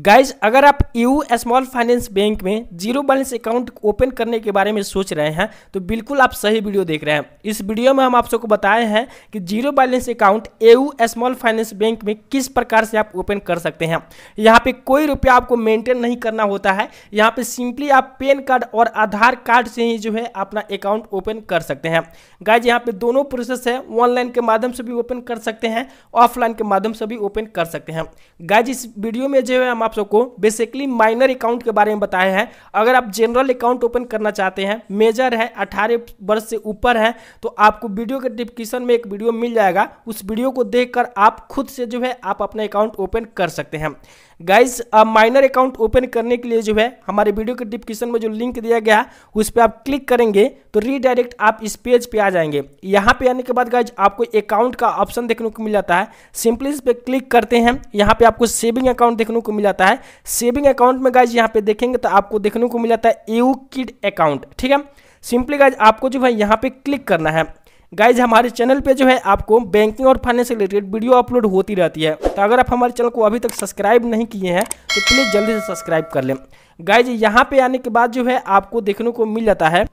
guys अगर आप U small finance bank में जीरो बैलेंस अकाउंट ओपन करने के बारे में सोच रहे हैं तो बिल्कुल आप सही वीडियो देख रहे हैं इस वीडियो में हम आप सबको बताए हैं कि zero balance account AU small finance bank में किस प्रकार से आप ओपन कर सकते हैं यहाँ पे कोई रुपया आपको मेंटेन नहीं करना होता है यहाँ पे सिंपली आप पेन कार्ड और आधार कार्ड से ही जो है अपना अकाउंट ओपन कर सकते हैं गाइज यहाँ पे दोनों प्रोसेस है ऑनलाइन के माध्यम से भी ओपन कर सकते हैं ऑफलाइन के माध्यम से भी ओपन कर सकते हैं गाइज इस वीडियो में जो है आप सबको बेसिकली माइनर अकाउंट के बारे में बताए हैं अगर आप जनरल अकाउंट ओपन करना चाहते हैं मेजर है अठारह वर्ष से ऊपर है तो आपको वीडियो के डिस्क्रिप्शन में एक वीडियो मिल जाएगा उस वीडियो को देख आप खुद से जो है आप अपना अकाउंट ओपन कर सकते हैं गाइज माइनर अकाउंट ओपन करने के लिए जो है हमारे वीडियो के डिस्क्रिप्शन में जो लिंक दिया गया है उस पर आप क्लिक करेंगे तो रीडायरेक्ट आप इस पेज पे आ जाएंगे यहाँ पे आने के बाद गाइज आपको अकाउंट का ऑप्शन देखने को मिल जाता है सिंपली इस पर क्लिक करते हैं यहाँ पे आपको सेविंग अकाउंट देखने को मिल जाता है सेविंग अकाउंट में गाइज यहाँ पे देखेंगे तो आपको देखने को मिल जाता है यू किड अकाउंट ठीक है सिंपली गाइज आपको जो है यहाँ पे क्लिक करना है गाइज हमारे चैनल पे जो है आपको बैंकिंग और फाइनेंस से रिलेटेड वीडियो अपलोड होती रहती है तो अगर आप हमारे चैनल को अभी तक सब्सक्राइब नहीं किए हैं तो प्लीज़ जल्दी से सब्सक्राइब कर लें गाइज यहाँ पे आने के बाद जो है आपको देखने को मिल जाता है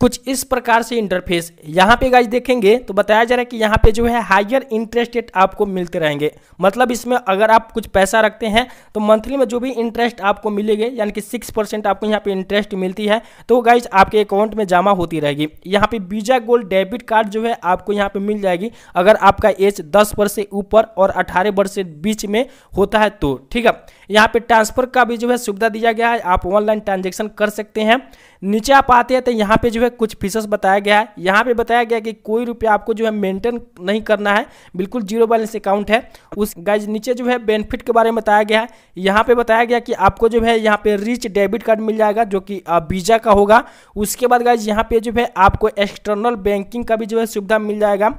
कुछ इस प्रकार से इंटरफेस यहाँ पे गाइज देखेंगे तो बताया जा रहा है कि यहाँ पे जो है हायर इंटरेस्ट रेट आपको मिलते रहेंगे मतलब इसमें अगर आप कुछ पैसा रखते हैं तो मंथली में जो भी इंटरेस्ट आपको मिलेगी यानी कि सिक्स परसेंट आपको यहाँ पे इंटरेस्ट मिलती है तो गाइज आपके अकाउंट में जमा होती रहेगी यहाँ पे वीजा गोल्ड डेबिट कार्ड जो है आपको यहाँ पे मिल जाएगी अगर आपका एज दस वर्ष से ऊपर और अठारह वर्ष से बीच में होता है तो ठीक है यहाँ पे ट्रांसफर का भी जो है सुविधा दिया गया है आप ऑनलाइन ट्रांजेक्शन कर सकते हैं नीचे आप आते हैं तो यहाँ पे जो है कुछ फीसस बताया गया है यहाँ पे बताया गया कि कोई रुपया आपको जो है मेंटेन नहीं करना है बिल्कुल जीरो बैलेंस अकाउंट है उस गाइज नीचे जो है बेनिफिट के बारे में बताया गया है यहाँ पे बताया गया कि आपको जो है यहाँ पे रिच डेबिट कार्ड मिल जाएगा जो कि वीज़ा का होगा उसके बाद गाइज यहाँ पे जो है आपको एक्सटर्नल बैंकिंग का भी जो है सुविधा मिल जाएगा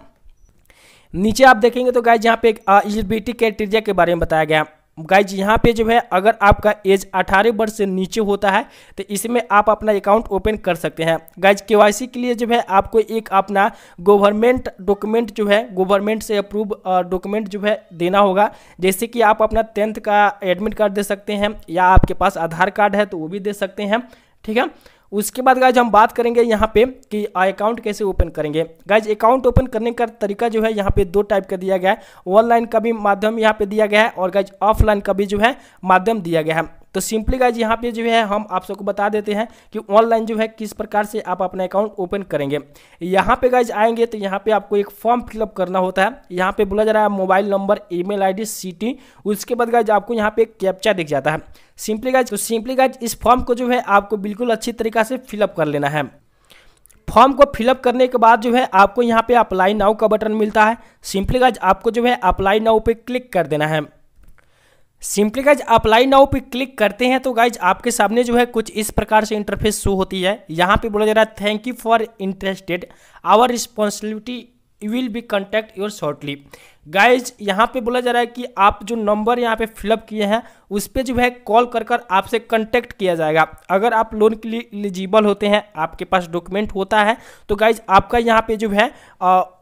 नीचे आप देखेंगे तो गाइज यहाँ पे एलिजिबिलिटी क्राइटेरिया के बारे में बताया गया है गाइज यहाँ पे जो है अगर आपका एज 18 वर्ष से नीचे होता है तो इसमें आप अपना अकाउंट ओपन कर सकते हैं गाइज केवाईसी के लिए जो है आपको एक अपना गवर्नमेंट डॉक्यूमेंट जो है गवर्नमेंट से अप्रूव डॉक्यूमेंट जो है देना होगा जैसे कि आप अपना टेंथ का एडमिट कार्ड दे सकते हैं या आपके पास आधार कार्ड है तो वो भी दे सकते हैं ठीक है उसके बाद गाइज हम बात करेंगे यहाँ पे कि अकाउंट कैसे ओपन करेंगे गाइज अकाउंट ओपन करने का तरीका जो है यहाँ पे दो टाइप का दिया गया है ऑनलाइन का भी माध्यम यहाँ पे दिया गया है और गाइज ऑफलाइन का भी जो है माध्यम दिया गया है तो सिंपली गाइज यहाँ पे जो है हम आप सबको बता देते हैं कि ऑनलाइन जो है किस प्रकार से आप अपना अकाउंट ओपन करेंगे यहाँ पे गाइज आएंगे तो यहाँ पे आपको एक फॉर्म फिलअप करना होता है यहाँ पे बोला जा रहा है mobile number D C city उसके बाद गाइज आपको यहाँ पे एक कैप्चा दिख जाता है सिंपली गाइज तो सिंपली गाइज इस फॉर्म को जो है आपको बिल्कुल अच्छी तरीका से फिलअप कर लेना है फॉर्म को फिलअप करने के बाद जो है आपको यहाँ पे अप्लाई नाउ का बटन मिलता है सिंपली गाइज आपको जो है अप्लाई नाउ पे क्लिक कर देना है सिंपली गाइज अप्लाई नाउ पे क्लिक करते हैं तो गाइज आपके सामने जो है कुछ इस प्रकार से इंटरफेस शो होती है यहाँ पे बोला जा रहा है thank you for interested our responsibility will be contact your shortly guys यहाँ पे बोला जा रहा है कि आप जो नंबर यहाँ पे फिलअप किए हैं उस पर जो है कॉल कर कर आपसे कॉन्टैक्ट किया जाएगा अगर आप लोन के लिए एलिजिबल होते हैं आपके पास डॉक्यूमेंट होता है तो गाइज आपका यहाँ पे जो है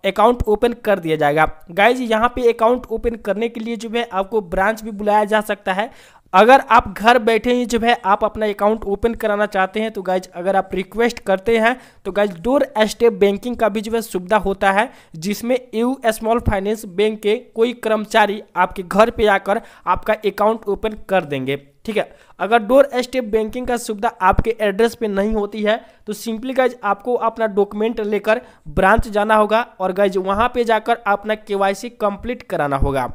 अकाउंट ओपन कर दिया जाएगा गाइज यहाँ पे अकाउंट ओपन करने के लिए जो है आपको ब्रांच भी बुलाया जा सकता है अगर आप घर बैठे ही जो है आप अपना अकाउंट ओपन कराना चाहते हैं तो गाइज अगर आप रिक्वेस्ट करते हैं तो गाइज डोर स्टेप बैंकिंग का भी जो है सुविधा होता है जिसमें यू स्मॉल फाइनेंस बैंक के कोई कर्मचारी आपके घर पे आकर आपका अकाउंट ओपन कर देंगे ठीक है अगर डोर स्टेप बैंकिंग का सुविधा आपके एड्रेस पे नहीं होती है तो सिंपली गाइज आपको अपना डॉक्यूमेंट लेकर ब्रांच जाना होगा और गाइज वहाँ पे जाकर अपना केवाईसी कंप्लीट कराना होगा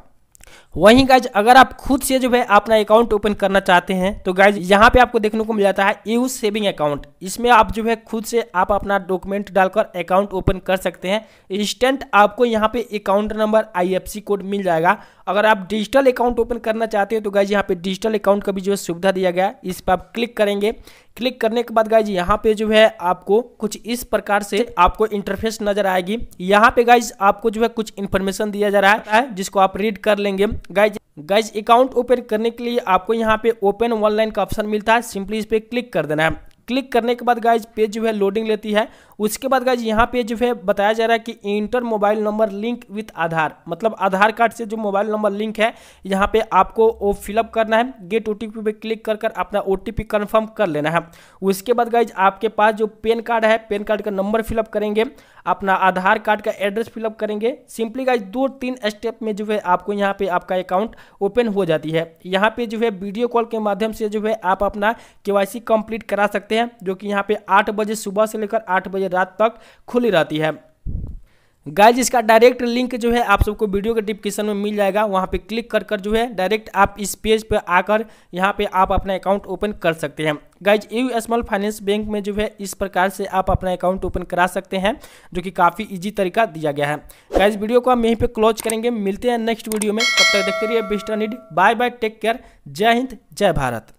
वहीं गाइज अगर आप खुद से जो है अपना अकाउंट ओपन करना चाहते हैं तो गाइज यहाँ पे आपको देखने को मिल जाता है यूज सेविंग अकाउंट इसमें आप जो है खुद से आप अपना डॉक्यूमेंट डालकर अकाउंट ओपन कर सकते हैं इंस्टेंट आपको यहाँ पे अकाउंट नंबर आईएफसी कोड मिल जाएगा अगर आप डिजिटल अकाउंट ओपन करना चाहते हैं तो गाइज यहाँ पे डिजिटल अकाउंट का भी जो सुविधा दिया गया है इस पर आप क्लिक करेंगे क्लिक करने के बाद गाइज यहाँ पे जो है आपको कुछ इस प्रकार से आपको इंटरफेस नजर आएगी यहाँ पे गाइज आपको जो है कुछ इन्फॉर्मेशन दिया जा रहा है जिसको आप रीड कर लेंगे करेंगे गाइज गाइज अकाउंट ओपन करने के लिए आपको यहाँ पे ओपन ऑनलाइन का ऑप्शन मिलता है सिंपली इस पर क्लिक कर देना है क्लिक करने के बाद गाइज पेज जो है लोडिंग लेती है उसके बाद गाइज यहाँ पे जो है बताया जा रहा है कि enter mobile number link with Aadhaar मतलब आधार कार्ड से जो मोबाइल नंबर लिंक है यहाँ पे आपको वो फिलअप करना है गेट ओ टी पे क्लिक कर कर अपना ओ टी कंफर्म कर लेना है उसके बाद गाइज आपके पास जो पेन कार्ड है पेन कार्ड का नंबर फिलअप करेंगे अपना आधार कार्ड का एड्रेस फिलअप करेंगे सिंपली गाइज दो तीन स्टेप में जो है आपको यहाँ पे आपका अकाउंट ओपन हो जाती है यहाँ पे जो है वीडियो कॉल के माध्यम से जो है आप अपना के कंप्लीट करा सकते हैं जो कि यहाँ पे आठ बजे सुबह से लेकर आठ बजे रात तक खुली रहती है गाइज इसका डायरेक्ट लिंक जो है आप सबको वीडियो के डिस्क्रिप्शन में मिल जाएगा वहाँ पे क्लिक कर कर जो है डायरेक्ट आप इस पेज पे आकर यहाँ पे आप अपना अकाउंट ओपन कर सकते हैं guys U small finance bank में जो है इस प्रकार से आप अपना अकाउंट ओपन करा सकते हैं जो कि काफ़ी ईजी तरीका दिया गया है गाइज वीडियो को हम यहीं पर क्लोज करेंगे मिलते हैं नेक्स्ट वीडियो में तब तक देखते रहिए बिस्टर नीड बाय बाय टेक केयर जय हिंद जय भारत